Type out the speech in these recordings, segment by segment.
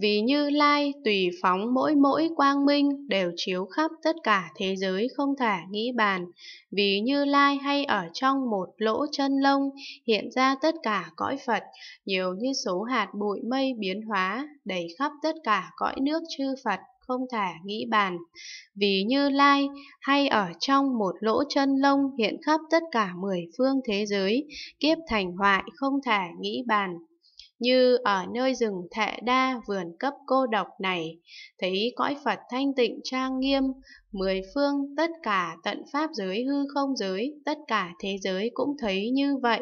vì như lai tùy phóng mỗi mỗi quang minh đều chiếu khắp tất cả thế giới không thể nghĩ bàn vì như lai hay ở trong một lỗ chân lông hiện ra tất cả cõi phật nhiều như số hạt bụi mây biến hóa đầy khắp tất cả cõi nước chư phật không thể nghĩ bàn vì như lai hay ở trong một lỗ chân lông hiện khắp tất cả mười phương thế giới kiếp thành hoại không thể nghĩ bàn như ở nơi rừng thệ đa vườn cấp cô độc này, thấy cõi Phật thanh tịnh trang nghiêm, mười phương tất cả tận pháp giới hư không giới, tất cả thế giới cũng thấy như vậy.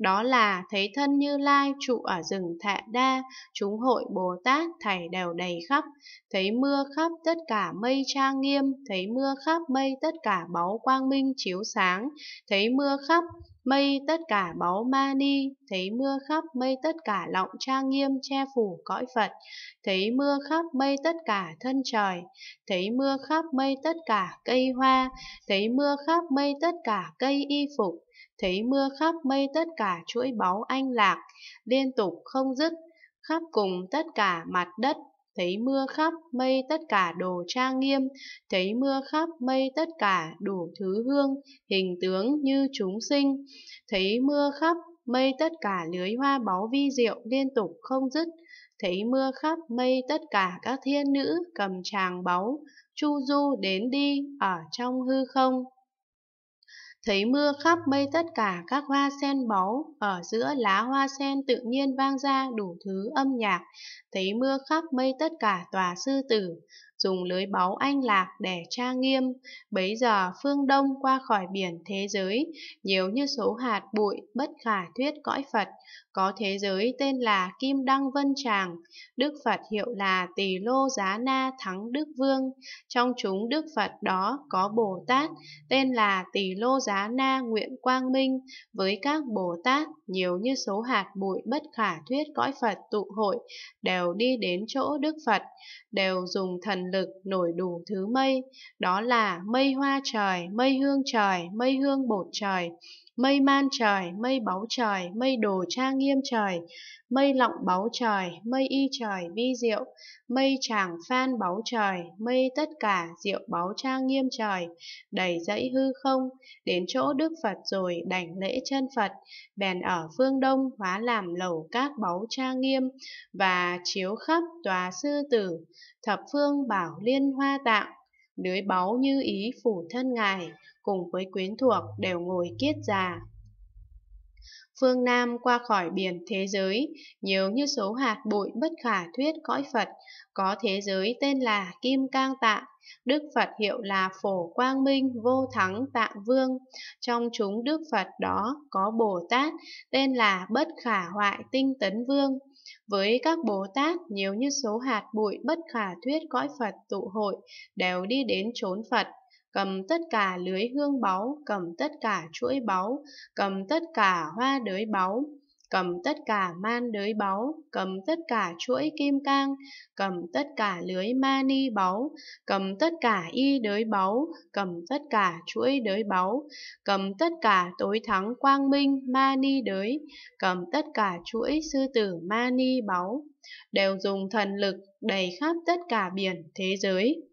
Đó là thấy thân như lai trụ ở rừng thệ đa, chúng hội Bồ Tát thảy đều đầy khắp, thấy mưa khắp tất cả mây trang nghiêm, thấy mưa khắp mây tất cả báu quang minh chiếu sáng, thấy mưa khắp Mây tất cả báu ma ni, thấy mưa khắp mây tất cả lọng trang nghiêm che phủ cõi Phật, thấy mưa khắp mây tất cả thân trời, thấy mưa khắp mây tất cả cây hoa, thấy mưa khắp mây tất cả cây y phục, thấy mưa khắp mây tất cả chuỗi báu anh lạc, liên tục không dứt, khắp cùng tất cả mặt đất thấy mưa khắp mây tất cả đồ trang nghiêm, thấy mưa khắp mây tất cả đủ thứ hương, hình tướng như chúng sinh, thấy mưa khắp mây tất cả lưới hoa báu vi diệu liên tục không dứt, thấy mưa khắp mây tất cả các thiên nữ cầm tràng báu, chu du đến đi ở trong hư không thấy mưa khắp mây tất cả các hoa sen báu, ở giữa lá hoa sen tự nhiên vang ra đủ thứ âm nhạc, thấy mưa khắp mây tất cả tòa sư tử, dùng lưới báu anh lạc để tra nghiêm. Bấy giờ phương đông qua khỏi biển thế giới, nhiều như số hạt bụi bất khả thuyết cõi Phật, có thế giới tên là Kim Đăng Vân Tràng, Đức Phật hiệu là Tỳ Lô Giá Na Thắng Đức Vương. Trong chúng Đức Phật đó có Bồ Tát tên là Tỳ Lô Giá Na Nguyện Quang Minh với các Bồ Tát nhiều như số hạt bụi bất khả thuyết cõi Phật tụ hội đều đi đến chỗ Đức Phật, đều dùng thần lực nổi đủ thứ mây, đó là mây hoa trời, mây hương trời, mây hương bột trời, mây man trời mây báu trời mây đồ trang nghiêm trời mây lọng báu trời mây y trời vi diệu mây tràng phan báu trời mây tất cả diệu báu trang nghiêm trời đầy dãy hư không đến chỗ đức phật rồi đảnh lễ chân phật bèn ở phương đông hóa làm lầu các báu trang nghiêm và chiếu khắp tòa sư tử thập phương bảo liên hoa tạng lưới báu như ý phủ thân ngài, cùng với quyến thuộc đều ngồi kiết già. Phương Nam qua khỏi biển thế giới, nhiều như số hạt bụi bất khả thuyết cõi Phật, có thế giới tên là Kim Cang Tạng, Đức Phật hiệu là Phổ Quang Minh Vô Thắng Tạng Vương. Trong chúng Đức Phật đó có Bồ Tát tên là Bất Khả Hoại Tinh Tấn Vương với các Bồ Tát nhiều như số hạt bụi bất khả thuyết cõi Phật tụ hội đều đi đến chốn Phật, cầm tất cả lưới hương báu, cầm tất cả chuỗi báu, cầm tất cả hoa đới báu, cầm tất cả man đới báu, cầm tất cả chuỗi kim cang, cầm tất cả lưới mani báu, cầm tất cả y đới báu, cầm tất cả chuỗi đới báu, cầm tất cả tối thắng quang minh mani đới, cầm tất cả chuỗi sư tử mani báu, đều dùng thần lực đầy khắp tất cả biển thế giới.